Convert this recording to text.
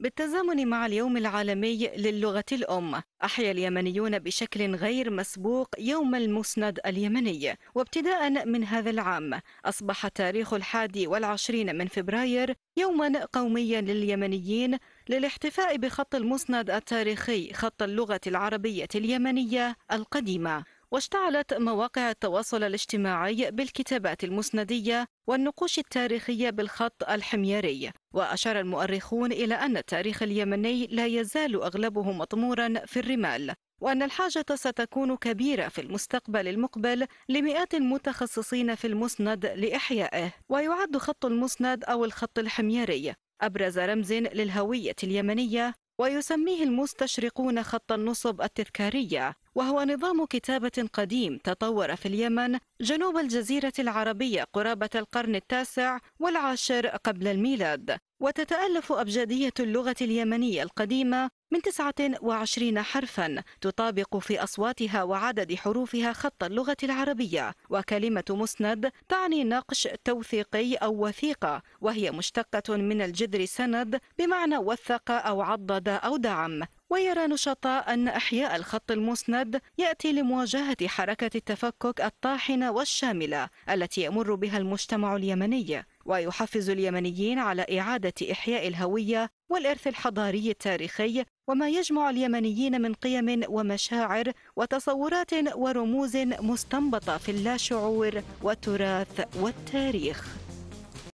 بالتزامن مع اليوم العالمي للغة الأم أحيا اليمنيون بشكل غير مسبوق يوم المسند اليمني وابتداء من هذا العام أصبح تاريخ الحادي والعشرين من فبراير يوما قوميا لليمنيين للاحتفاء بخط المسند التاريخي خط اللغة العربية اليمنية القديمة واشتعلت مواقع التواصل الاجتماعي بالكتابات المسندية والنقوش التاريخية بالخط الحميري وأشار المؤرخون إلى أن التاريخ اليمني لا يزال أغلبه مطمورا في الرمال وأن الحاجة ستكون كبيرة في المستقبل المقبل لمئات المتخصصين في المسند لإحيائه ويعد خط المسند أو الخط الحميري أبرز رمز للهوية اليمنية ويسميه المستشرقون خط النصب التذكارية وهو نظام كتابة قديم تطور في اليمن جنوب الجزيرة العربية قرابة القرن التاسع والعاشر قبل الميلاد وتتألف أبجدية اللغة اليمنية القديمة من 29 حرفا تطابق في أصواتها وعدد حروفها خط اللغة العربية وكلمة مسند تعني نقش توثيقي أو وثيقة وهي مشتقة من الجذر سند بمعنى وثق أو عضد أو دعم ويرى نشطاء أن إحياء الخط المسند يأتي لمواجهة حركة التفكك الطاحنة والشاملة التي يمر بها المجتمع اليمني ويحفز اليمنيين على إعادة إحياء الهوية والإرث الحضاري التاريخي وما يجمع اليمنيين من قيم ومشاعر وتصورات ورموز مستنبطة في اللاشعور والتراث والتاريخ